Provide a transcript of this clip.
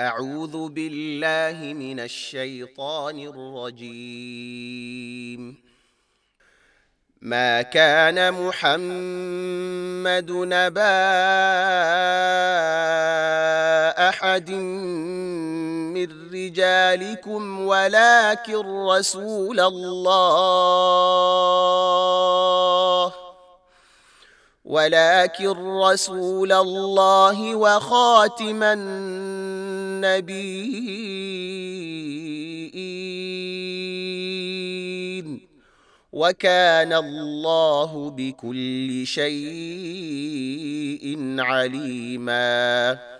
أعوذ بالله من الشيطان الرجيم ما كان محمد نبا أحد من رجالكم ولكن رسول الله ولكن رسول الله وخاتم الناس النبيين وكان الله بكل شيء عليماً